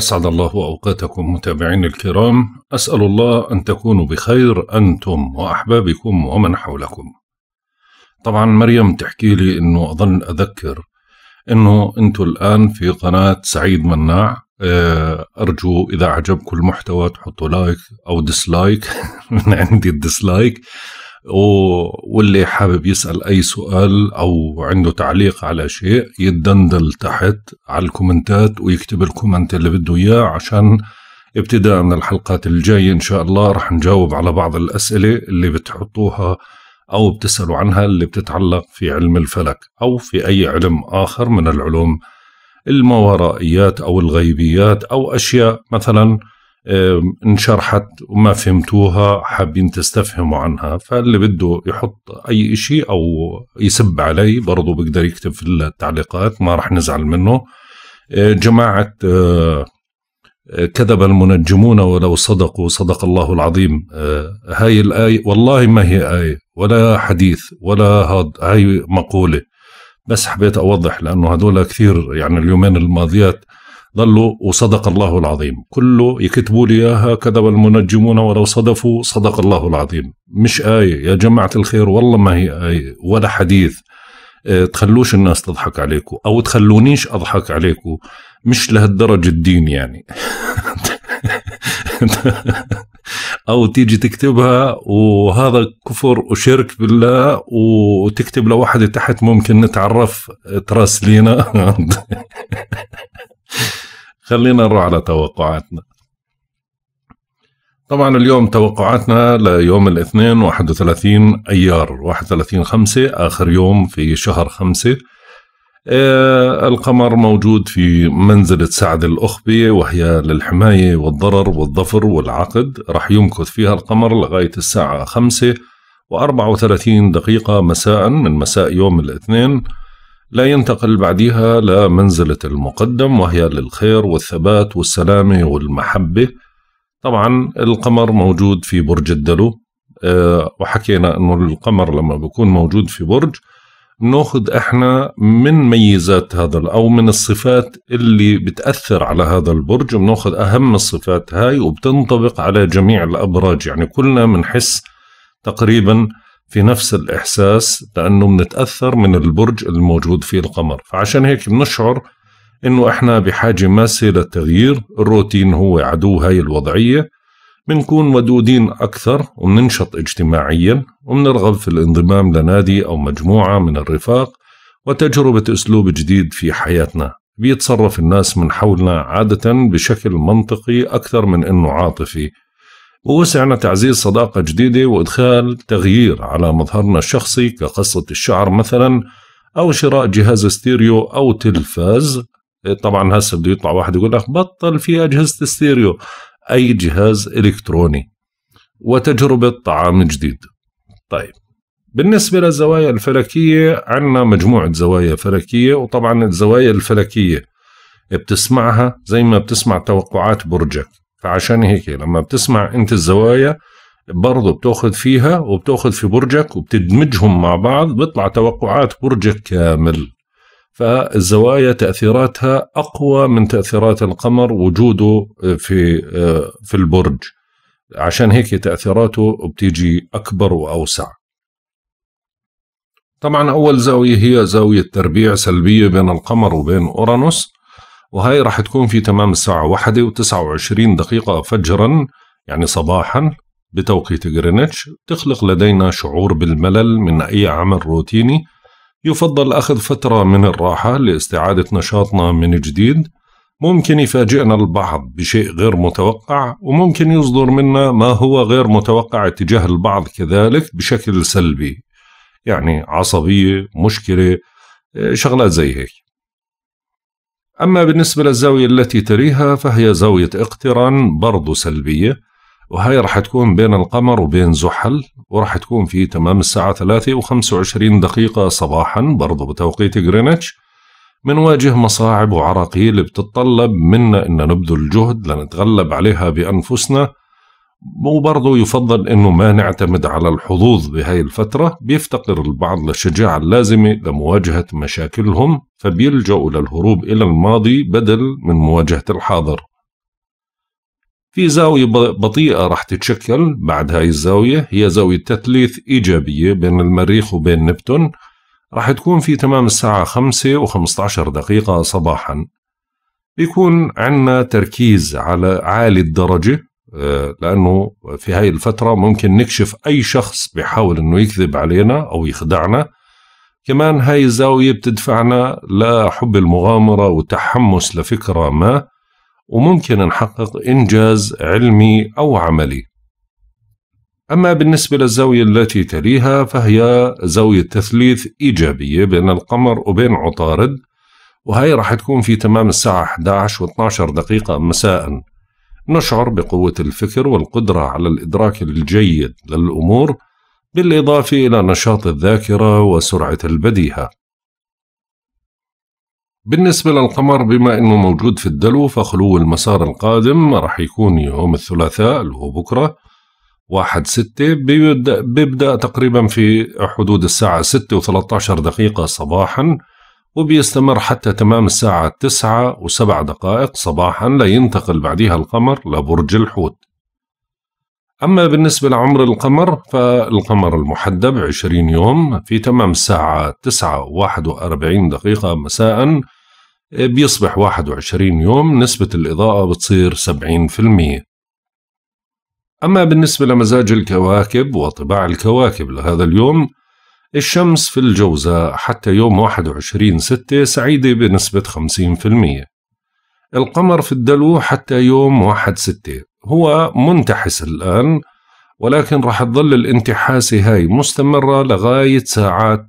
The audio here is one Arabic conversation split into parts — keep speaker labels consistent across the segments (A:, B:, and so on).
A: أسعد الله أوقاتكم متابعين الكرام أسأل الله أن تكونوا بخير أنتم وأحبابكم ومن حولكم طبعا مريم تحكي لي أنه أظن أذكر أنه أنتم الآن في قناة سعيد مناع آه، أرجو إذا أعجبكم المحتوى تحطوا لايك أو ديسلايك من عندي الديسلايك واللي حابب يسأل أي سؤال أو عنده تعليق على شيء يتدندل تحت على الكومنتات ويكتب الكومنت اللي بده إياه عشان ابتداء من الحلقات الجاية إن شاء الله رح نجاوب على بعض الأسئلة اللي بتحطوها أو بتسألوا عنها اللي بتتعلق في علم الفلك أو في أي علم آخر من العلوم الموارائيات أو الغيبيات أو أشياء مثلاً انشرحت وما فهمتوها حابين تستفهموا عنها فاللي بده يحط اي اشي او يسب علي برضه بقدر يكتب في التعليقات ما راح نزعل منه آه، جماعة آه، آه، كذب المنجمون ولو صدقوا صدق الله العظيم هاي الآية والله ما هي آية ولا حديث ولا هاد هاي مقولة بس حبيت أوضح لأنه هذول كثير يعني اليومين الماضيات ظلوا وصدق الله العظيم كله يكتبوا لي اياها كذب المنجمون ولو صدفوا صدق الله العظيم مش آية يا جماعة الخير والله ما هي آية ولا حديث اه تخلوش الناس تضحك عليكم او تخلونيش اضحك عليكم مش لهالدرجة الدين يعني او تيجي تكتبها وهذا كفر وشرك بالله وتكتب لواحد تحت ممكن نتعرف تراسلينا خلينا نروح على توقعاتنا طبعا اليوم توقعاتنا ليوم الاثنين 31 ايار 31 5 اخر يوم في شهر 5 آه، القمر موجود في منزلة سعد الأخبي وهي للحماية والضرر والظفر والعقد رح يمكث فيها القمر لغاية الساعة 5 و34 دقيقة مساء من مساء يوم الاثنين لا ينتقل بعدها لمنزلة المقدم وهي للخير والثبات والسلامة والمحبة طبعا القمر موجود في برج الدلو آه، وحكينا انه القمر لما بيكون موجود في برج بناخذ احنا من ميزات هذا او من الصفات اللي بتاثر على هذا البرج بناخذ اهم الصفات هاي وبتنطبق على جميع الابراج يعني كلنا بنحس تقريبا في نفس الإحساس لأنه بنتأثر من البرج الموجود فيه القمر فعشان هيك بنشعر إنه إحنا بحاجة ماسة للتغيير الروتين هو عدو هاي الوضعية بنكون ودودين أكثر وبننشط اجتماعيا وبنرغب في الانضمام لنادي أو مجموعة من الرفاق وتجربة أسلوب جديد في حياتنا بيتصرف الناس من حولنا عادة بشكل منطقي أكثر من أنه عاطفي ووسعنا تعزيز صداقة جديدة وإدخال تغيير على مظهرنا الشخصي كقصة الشعر مثلا أو شراء جهاز ستيريو أو تلفاز إيه، طبعا هسه بده يطلع واحد يقول لك بطل في أجهزة ستيريو أي جهاز إلكتروني وتجربة طعام جديد طيب بالنسبة للزوايا الفلكية عندنا مجموعة زوايا فلكية وطبعا الزوايا الفلكية بتسمعها زي ما بتسمع توقعات برجك فعشان هيك لما بتسمع انت الزوايا برضه بتاخذ فيها وبتاخذ في برجك وبتدمجهم مع بعض بيطلع توقعات برجك كامل فالزوايا تاثيراتها اقوى من تاثيرات القمر وجوده آه، في آه، في البرج عشان هيك تاثيراته بتيجي اكبر واوسع طبعا اول زاويه هي زاويه تربيع سلبيه بين القمر وبين اورانوس وهي راح تكون في تمام الساعة واحدة وتسعة وعشرين دقيقة فجرا يعني صباحا بتوقيت غرينتش تخلق لدينا شعور بالملل من أي عمل روتيني يفضل أخذ فترة من الراحة لاستعادة نشاطنا من جديد ممكن يفاجئنا البعض بشيء غير متوقع وممكن يصدر منا ما هو غير متوقع اتجاه البعض كذلك بشكل سلبي يعني عصبية مشكلة شغلات زي هيك أما بالنسبة للزاوية التي تليها فهي زاوية اقتران برضو سلبية وهي راح تكون بين القمر وبين زحل وراح تكون في تمام الساعة 3 و 25 دقيقة صباحا برضو بتوقيت غرينتش منواجه مصاعب وعراقيل بتتطلب منا أن نبذل جهد لنتغلب عليها بأنفسنا وبرضه يفضل انه ما نعتمد على الحظوظ بهاي الفترة بيفتقر البعض للشجاعة اللازمة لمواجهة مشاكلهم فبيلجأوا للهروب إلى الماضي بدل من مواجهة الحاضر في زاوية بطيئة راح تتشكل بعد هاي الزاوية هي زاوية تثليث إيجابية بين المريخ وبين نبتون راح تكون في تمام الساعة خمسة و عشر دقيقة صباحا بيكون عنا تركيز على عالي الدرجة آه، لانه في هاي الفتره ممكن نكشف اي شخص بيحاول انه يكذب علينا او يخدعنا كمان هاي الزاويه بتدفعنا لحب المغامره وتحمس لفكره ما وممكن نحقق انجاز علمي او عملي أما بالنسبة للزاوية التي تليها فهي زاوية تثليث إيجابية بين القمر وبين عطارد وهي راح تكون في تمام الساعة 11 و 12 دقيقة مساء نشعر بقوة الفكر والقدرة على الإدراك الجيد للأمور بالإضافة إلى نشاط الذاكرة وسرعة البديهة بالنسبة للقمر بما أنه موجود في الدلو فخلو المسار القادم راح يكون يوم الثلاثاء اللي هو بكرة واحد ستة بيبدأ, بيبدأ تقريبا في حدود الساعة ستة وثلاثة عشر دقيقة صباحا وبيستمر حتى تمام الساعة 9 وسبع دقائق صباحا لينتقل بعدها القمر لبرج الحوت أما بالنسبة لعمر القمر فالقمر المحدب 20 يوم في تمام الساعة 9 و41 دقيقة مساء بيصبح 21 يوم نسبة الإضاءة بتصير 70% أما بالنسبة لمزاج الكواكب وطباع الكواكب لهذا اليوم الشمس في الجوزاء حتى يوم 21 6 سعيدة بنسبة 50% القمر في الدلو حتى يوم 1 6 هو منتحس الآن ولكن راح تظل الانتحاسة هاي مستمرة لغاية ساعات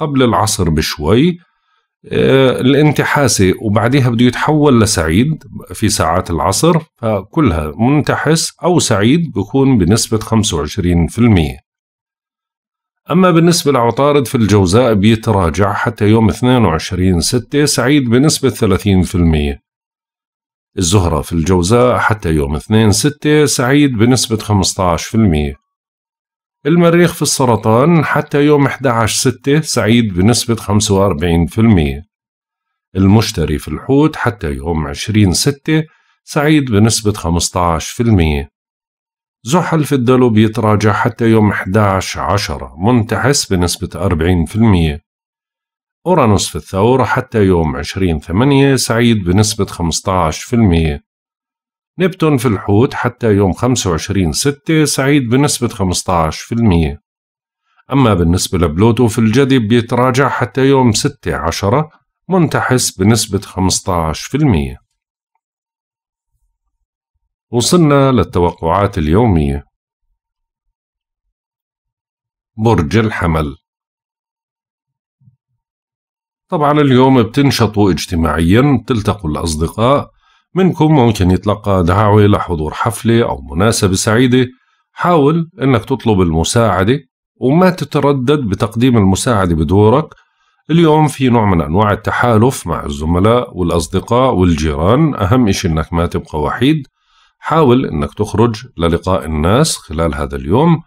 A: قبل العصر بشوي آه، الانتحاسة وبعديها بده يتحول لسعيد في ساعات العصر فكلها منتحس أو سعيد بكون بنسبة 25% أما بالنسبة لعطارد في الجوزاء بيتراجع حتى يوم 22 6 سعيد بنسبة 30% الزهرة في الجوزاء حتى يوم 2 6 سعيد بنسبة 15% المريخ في السرطان حتى يوم 11 6 سعيد بنسبة 45% المشتري في الحوت حتى يوم 20 6 سعيد بنسبة 15% زحل في الدلو بيتراجع حتى يوم 11 10 منتحس بنسبة 40% أورانوس في الثور حتى يوم 20 8 سعيد بنسبة 15% نبتون في الحوت حتى يوم 25 6 سعيد بنسبة 15% أما بالنسبة لبلوتو في الجدي بيتراجع حتى يوم 6 10 منتحس بنسبة 15%
B: وصلنا للتوقعات اليومية برج الحمل
A: طبعا اليوم بتنشطوا اجتماعيا بتلتقوا الأصدقاء منكم ممكن يتلقى دعوة لحضور حفلة أو مناسبة سعيدة حاول أنك تطلب المساعدة وما تتردد بتقديم المساعدة بدورك اليوم في نوع من أنواع التحالف مع الزملاء والأصدقاء والجيران أهم إشي أنك ما تبقى وحيد حاول أنك تخرج للقاء الناس خلال هذا اليوم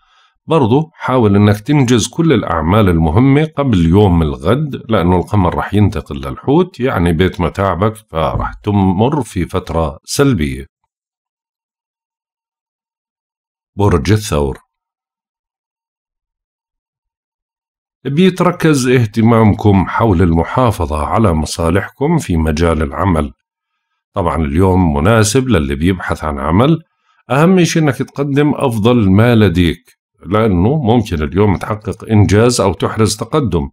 A: برضو حاول أنك تنجز كل الأعمال المهمة قبل يوم الغد لأنه القمر رح ينتقل للحوت يعني بيت متاعبك فرح تمر في فترة
B: سلبية برج الثور بيتركز اهتمامكم
A: حول المحافظة على مصالحكم في مجال العمل طبعا اليوم مناسب للي بيبحث عن عمل أهم شيء أنك تقدم أفضل ما لديك لأنه ممكن اليوم تحقق إنجاز أو تحرز تقدم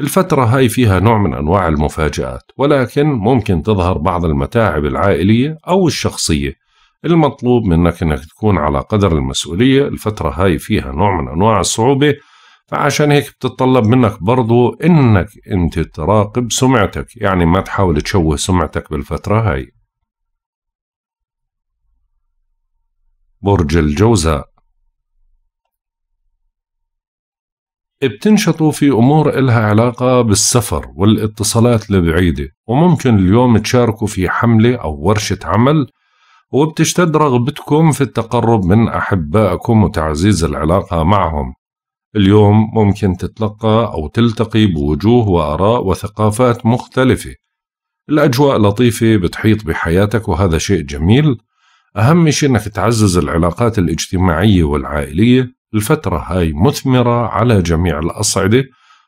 A: الفترة هاي فيها نوع من أنواع المفاجآت ولكن ممكن تظهر بعض المتاعب العائلية أو الشخصية المطلوب منك أنك تكون على قدر المسؤولية الفترة هاي فيها نوع من أنواع الصعوبة فعشان هيك بتتطلب منك برضو انك انت تراقب سمعتك يعني ما تحاول تشوه سمعتك بالفترة هاي
B: برج الجوزاء بتنشطوا في أمور إلها علاقة
A: بالسفر والاتصالات البعيدة وممكن اليوم تشاركوا في حملة أو ورشة عمل وبتشتد رغبتكم في التقرب من أحبائكم وتعزيز العلاقة معهم اليوم ممكن تتلقى أو تلتقي بوجوه وآراء وثقافات مختلفة الأجواء لطيفة بتحيط بحياتك وهذا شيء جميل أهم شيء أنك تعزز العلاقات الاجتماعية والعائلية الفترة هاي مثمرة على جميع الأصعدة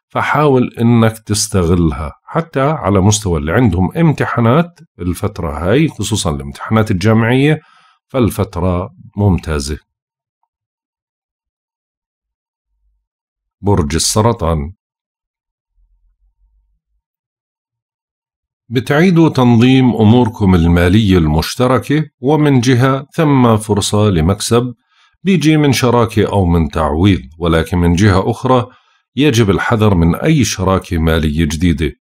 A: فحاول أنك تستغلها حتى على مستوى اللي عندهم امتحانات الفترة هاي خصوصا
B: الامتحانات الجامعية فالفترة ممتازة برج السرطان بتعيدوا تنظيم أموركم المالية
A: المشتركة ومن جهة ثم فرصة لمكسب بيجي من شراكة أو من تعويض ولكن من جهة أخرى يجب الحذر من أي شراكة مالية جديدة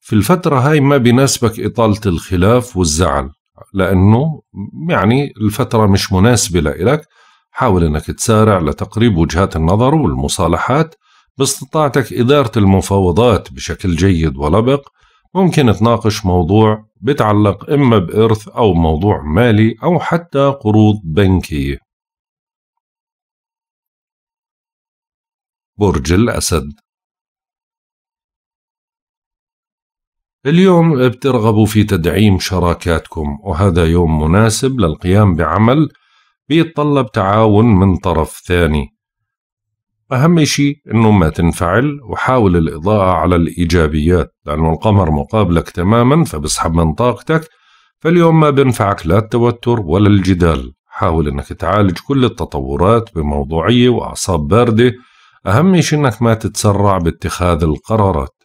A: في الفترة هاي ما بيناسبك إطالة الخلاف والزعل لأنه يعني الفترة مش مناسبة لإلك حاول أنك تسارع لتقريب وجهات النظر والمصالحات باستطاعتك إدارة المفاوضات بشكل جيد ولبق ممكن تناقش موضوع بتعلق إما بإرث
B: أو موضوع مالي أو حتى قروض بنكية برج الأسد اليوم بترغبوا في تدعيم شراكاتكم
A: وهذا يوم مناسب للقيام بعمل بيتطلب تعاون من طرف ثاني أهم شيء إنه ما تنفعل وحاول الإضاءة على الإيجابيات لأنه القمر مقابلك تماما فبسحب من طاقتك فاليوم ما بنفعك لا التوتر ولا الجدال حاول إنك تعالج كل التطورات بموضوعية وأعصاب باردة أهم شيء إنك ما تتسرع باتخاذ القرارات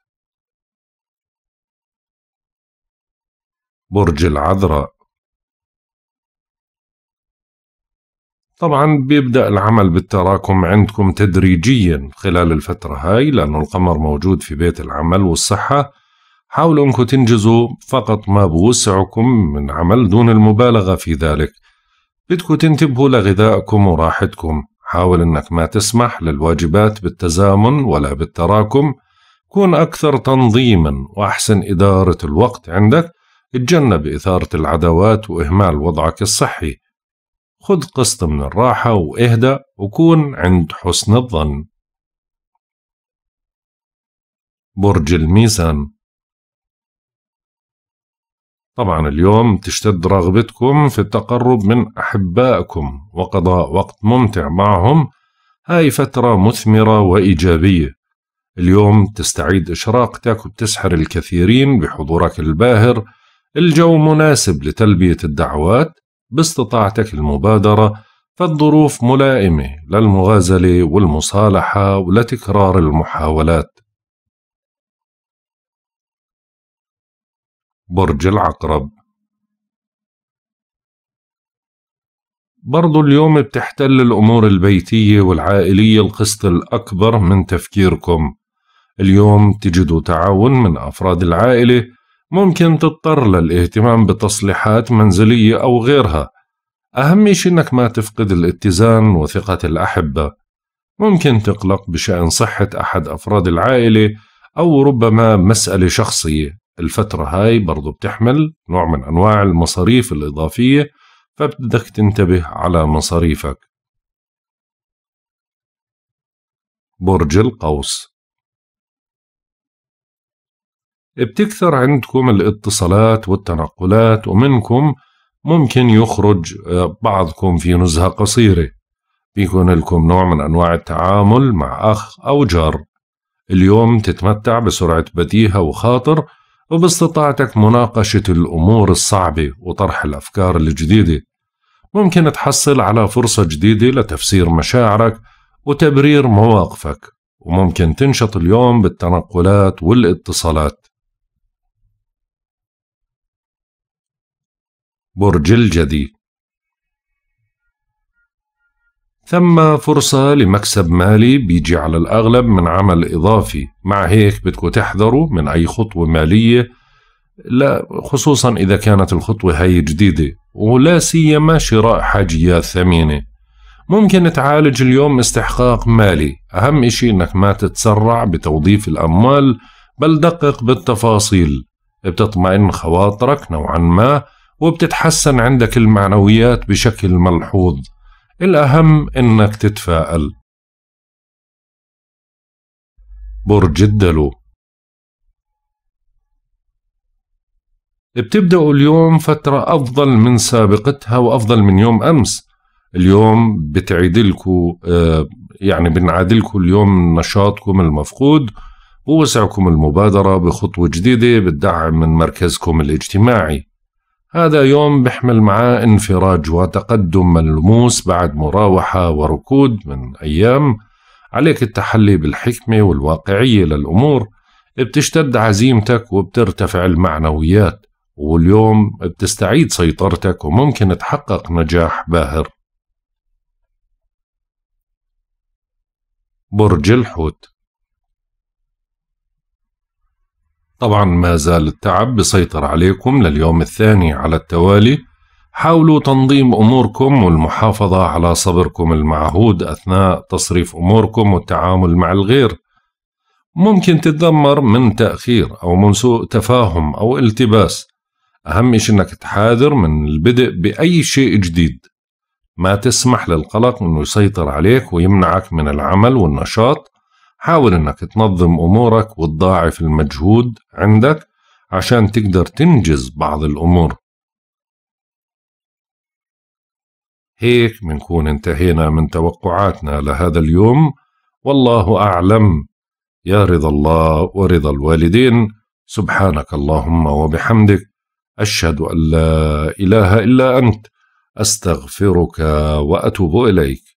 B: برج العذراء طبعا بيبدأ العمل
A: بالتراكم عندكم تدريجيا خلال الفترة هاي لأن القمر موجود في بيت العمل والصحة حاولوا أنكم تنجزوا فقط ما بوسعكم من عمل دون المبالغة في ذلك بدكم تنتبهوا لغذائكم وراحتكم حاول أنك ما تسمح للواجبات بالتزامن ولا بالتراكم كون أكثر تنظيما وأحسن إدارة الوقت عندك اتجنب إثارة العداوات وإهمال وضعك الصحي خذ قسط من الراحة واهدأ وكون
B: عند حسن الظن برج الميزان طبعا اليوم تشتد
A: رغبتكم في التقرب من أحبائكم وقضاء وقت ممتع معهم هاي فترة مثمرة وإيجابية اليوم تستعيد إشراقتك وتسحر الكثيرين بحضورك الباهر الجو مناسب لتلبية الدعوات باستطاعتك المبادرة فالظروف ملائمة
B: للمغازلة والمصالحة ولتكرار المحاولات برج العقرب برضو اليوم بتحتل الأمور البيتية
A: والعائلية القسط الأكبر من تفكيركم اليوم تجدوا تعاون من أفراد العائلة ممكن تضطر للاهتمام بتصليحات منزلية أو غيرها أهم شيء إنك ما تفقد الاتزان وثقة الأحبة ممكن تقلق بشأن صحة أحد أفراد العائلة أو ربما مسألة شخصية الفترة هاي برضو بتحمل نوع من أنواع المصاريف
B: الإضافية فبدك تنتبه على مصاريفك برج القوس بتكثر عندكم الاتصالات والتنقلات ومنكم
A: ممكن يخرج آه، بعضكم في نزهة قصيرة بيكون لكم نوع من أنواع التعامل مع أخ أو جار اليوم تتمتع بسرعة بديهة وخاطر وباستطاعتك مناقشة الأمور الصعبة وطرح الأفكار الجديدة ممكن تحصل على فرصة جديدة لتفسير مشاعرك وتبرير مواقفك وممكن تنشط اليوم بالتنقلات
B: والاتصالات برج الجدي ثم
A: فرصة لمكسب مالي بيجي على الأغلب من عمل إضافي مع هيك بدكم تحذروا من أي خطوة مالية لا خصوصا إذا كانت الخطوة هاي جديدة ولا سيما شراء حاجيات ثمينة ممكن تعالج اليوم استحقاق مالي أهم إشي إنك ما تتسرع بتوظيف الأموال بل دقق بالتفاصيل بتطمئن خواطرك نوعا ما وبتتحسن
B: عندك المعنويات بشكل ملحوظ الأهم إنك تتفائل برج الدلو بتبدأوا اليوم فترة أفضل
A: من سابقتها وأفضل من يوم أمس اليوم بتعيدلكوا آه، يعني بنعادلكوا اليوم نشاطكم المفقود ووسعكم المبادرة بخطوة جديدة بتدعم من مركزكم الاجتماعي هذا يوم بيحمل معاه انفراج وتقدم ملموس بعد مراوحة وركود من أيام عليك التحلي بالحكمة والواقعية للأمور بتشتد عزيمتك وبترتفع المعنويات واليوم بتستعيد سيطرتك
B: وممكن تحقق نجاح باهر برج الحوت
A: طبعا ما زال التعب بيسيطر عليكم لليوم الثاني على التوالي حاولوا تنظيم أموركم والمحافظة على صبركم المعهود أثناء تصريف أموركم والتعامل مع الغير ممكن تتذمر من تأخير أو من سوء تفاهم أو التباس أهم شيء أنك تحاذر من البدء بأي شيء جديد ما تسمح للقلق أنه يسيطر عليك ويمنعك من العمل والنشاط حاول انك تنظم امورك وتضاعف المجهود عندك عشان تقدر تنجز بعض الامور هيك منكون انتهينا من توقعاتنا لهذا اليوم والله أعلم يا رضا الله ورضا الوالدين سبحانك اللهم وبحمدك أشهد أن لا إله إلا أنت أستغفرك وأتوب إليك